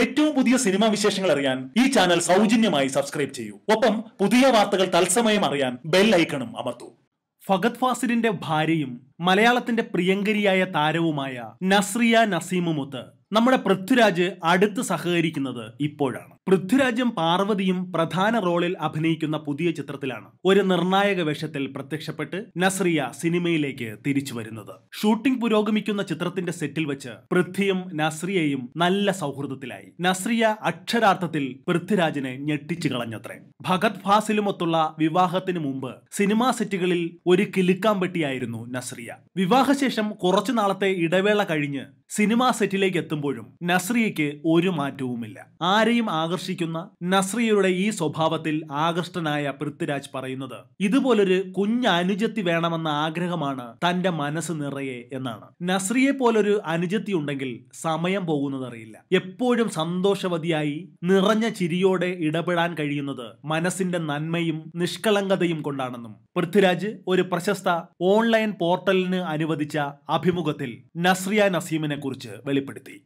ഏറ്റവും പുതിയ സിനിമാ വിശേഷങ്ങൾ അറിയാൻ ഈ ചാനൽ സൗജന്യമായി സബ്സ്ക്രൈബ് ചെയ്യൂ ഒപ്പം പുതിയ വാർത്തകൾ തത്സമയം അറിയാൻ ബെൽ ഐക്കണും അമർത്തൂ ഫഗത് ഫാസിലിന്റെ ഭാര്യയും മലയാളത്തിന്റെ പ്രിയങ്കരിയായ താരവുമായ നസ്രിയ നസീമുമൊത്ത് നമ്മുടെ പൃഥ്വിരാജ് അടുത്ത് സഹകരിക്കുന്നത് ഇപ്പോഴാണ് പൃഥ്വിരാജും പാർവതിയും പ്രധാന റോളിൽ അഭിനയിക്കുന്ന പുതിയ ചിത്രത്തിലാണ് ഒരു നിർണായക വേഷത്തിൽ പ്രത്യക്ഷപ്പെട്ട് നസ്രിയ സിനിമയിലേക്ക് തിരിച്ചു വരുന്നത് ഷൂട്ടിംഗ് പുരോഗമിക്കുന്ന ചിത്രത്തിന്റെ സെറ്റിൽ വെച്ച് പൃഥ്വിയും നസ്രിയയും നല്ല സൗഹൃദത്തിലായി നസ്രിയ അക്ഷരാർത്ഥത്തിൽ പൃഥ്വിരാജിനെ ഞെട്ടിച്ചു കളഞ്ഞത്രേ ഭഗത് ഫാസിലുമൊത്തുള്ള വിവാഹത്തിന് മുമ്പ് സിനിമാ സെറ്റുകളിൽ ഒരു കിലുക്കാമ്പെട്ടിയായിരുന്നു നസ്രിയ വിവാഹശേഷം കുറച്ചു നാളത്തെ ഇടവേള കഴിഞ്ഞ് സിനിമാ സെറ്റിലേക്ക് എത്തുമ്പോഴും നസ്രിയയ്ക്ക് ഒരു മാറ്റവുമില്ല ആരെയും ആകർഷിക്കുന്ന നസ്രിയയുടെ ഈ സ്വഭാവത്തിൽ ആകൃഷ്ടനായ പൃഥ്വിരാജ് പറയുന്നത് ഇതുപോലൊരു കുഞ്ഞ് അനുജത്തി വേണമെന്ന ആഗ്രഹമാണ് തന്റെ മനസ്സ് നിറയെ എന്നാണ് നസ്രിയെ പോലൊരു അനുജത്തി ഉണ്ടെങ്കിൽ സമയം പോകുന്നതറിയില്ല എപ്പോഴും സന്തോഷവതിയായി നിറഞ്ഞ ചിരിയോടെ ഇടപെടാൻ കഴിയുന്നത് മനസ്സിന്റെ നന്മയും നിഷ്കളങ്കതയും കൊണ്ടാണെന്നും പൃഥ്വിരാജ് ഒരു പ്രശസ്ത ഓൺലൈൻ പോർട്ടലിന് അനുവദിച്ച അഭിമുഖത്തിൽ നസ്രിയ നസീമിനെ കുറിച്ച് വെളിപ്പെടുത്തി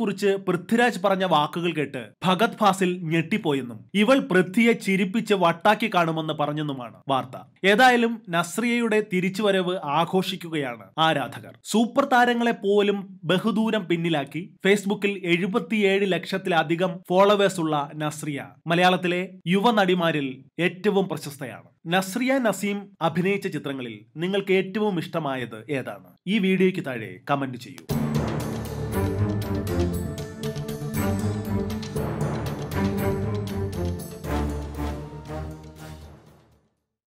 കുറിച്ച് പൃഥ്വിരാജ് പറഞ്ഞ വാക്കുകൾ കേട്ട് ഭഗത് ഫാസിൽ ഞെട്ടിപ്പോയെന്നും ഇവൾ പൃഥ്വിയെ ചിരിപ്പിച്ച് വട്ടാക്കി കാണുമെന്ന് പറഞ്ഞെന്നുമാണ് വാർത്ത ഏതായാലും നസ്രിയയുടെ തിരിച്ചുവരവ് ആഘോഷിക്കുകയാണ് ആരാധകർ സൂപ്പർ താരങ്ങളെ പോലും ബഹുദൂരം പിന്നിലാക്കി ഫേസ്ബുക്കിൽ എഴുപത്തിയേഴ് ലക്ഷത്തിലധികം ഫോളോവേഴ്സ് ഉള്ള നസ്രിയ മലയാളത്തിലെ യുവനടിമാരിൽ ഏറ്റവും പ്രശസ്തയാണ് നസ്രിയ നസീം അഭിനയിച്ച ചിത്രങ്ങളിൽ നിങ്ങൾക്ക് ഏറ്റവും ഇഷ്ടമായത് ഏതാണ് ഈ വീഡിയോയ്ക്ക് താഴെ കമന്റ് ചെയ്യൂ